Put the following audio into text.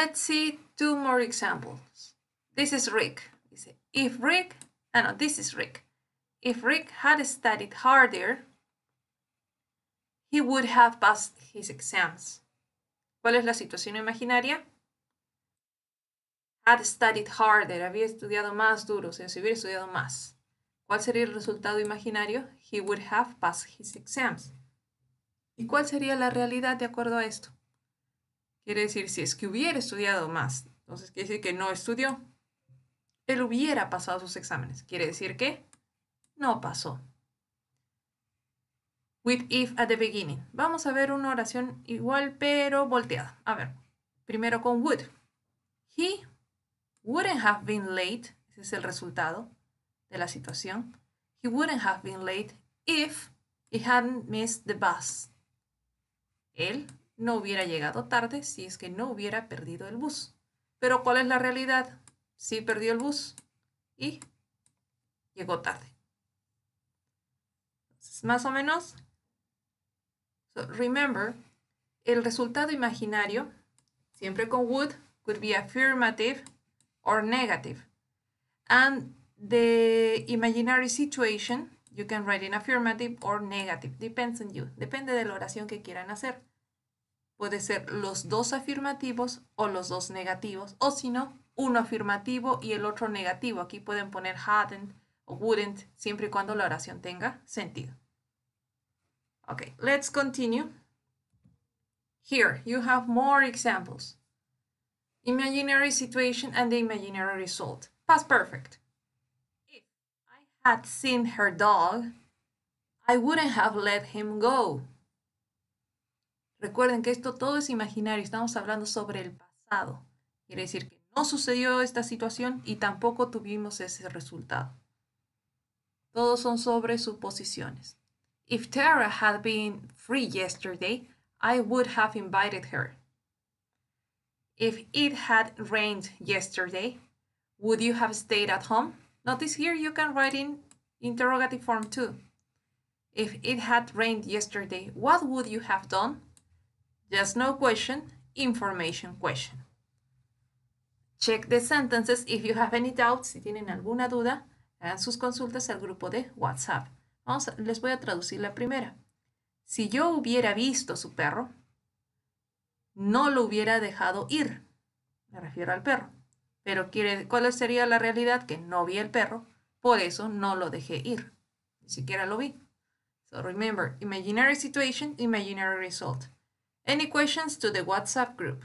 Let's see two more examples. This is Rick. Dice, if Rick, ah no, this is Rick. If Rick had studied harder, he would have passed his exams. ¿Cuál es la situación imaginaria? Had studied harder, había estudiado más duro, o sea, si hubiera estudiado más. ¿Cuál sería el resultado imaginario? He would have passed his exams. ¿Y cuál sería la realidad de acuerdo a esto? Quiere decir, si es que hubiera estudiado más, entonces quiere decir que no estudió. Él hubiera pasado sus exámenes. Quiere decir que no pasó. With if at the beginning. Vamos a ver una oración igual pero volteada. A ver, primero con would. He wouldn't have been late. Ese es el resultado de la situación. He wouldn't have been late if he hadn't missed the bus. Él no hubiera llegado tarde si es que no hubiera perdido el bus. Pero ¿cuál es la realidad? Sí perdió el bus y llegó tarde. más o menos, remember, el resultado imaginario, siempre con would, could be affirmative or negative. And the imaginary situation, you can write in affirmative or negative, depends on you, depende de la oración que quieran hacer. Puede ser los dos afirmativos o los dos negativos, o si no, uno afirmativo y el otro negativo. Aquí pueden poner hadn't o wouldn't, siempre y cuando la oración tenga sentido. Okay, let's continue. Here, you have more examples. Imaginary situation and the imaginary result. Past perfect. If I had seen her dog, I wouldn't have let him go. Recuerden que esto todo es imaginario, estamos hablando sobre el pasado. Quiere decir que no sucedió esta situación y tampoco tuvimos ese resultado. Todos son sobre suposiciones. If Tara had been free yesterday, I would have invited her. If it had rained yesterday, would you have stayed at home? Notice here you can write in interrogative form too. If it had rained yesterday, what would you have done? Just no question, information question. Check the sentences if you have any doubts. Si tienen alguna duda, hagan sus consultas al grupo de WhatsApp. les voy a traducir la primera. Si yo hubiera visto su perro, no lo hubiera dejado ir. Me refiero al perro. Pero ¿cuál sería la realidad? Que no vi el perro, por eso no lo dejé ir. Ni siquiera lo vi. So remember, imaginary situation, imaginary result. Any questions to the WhatsApp group?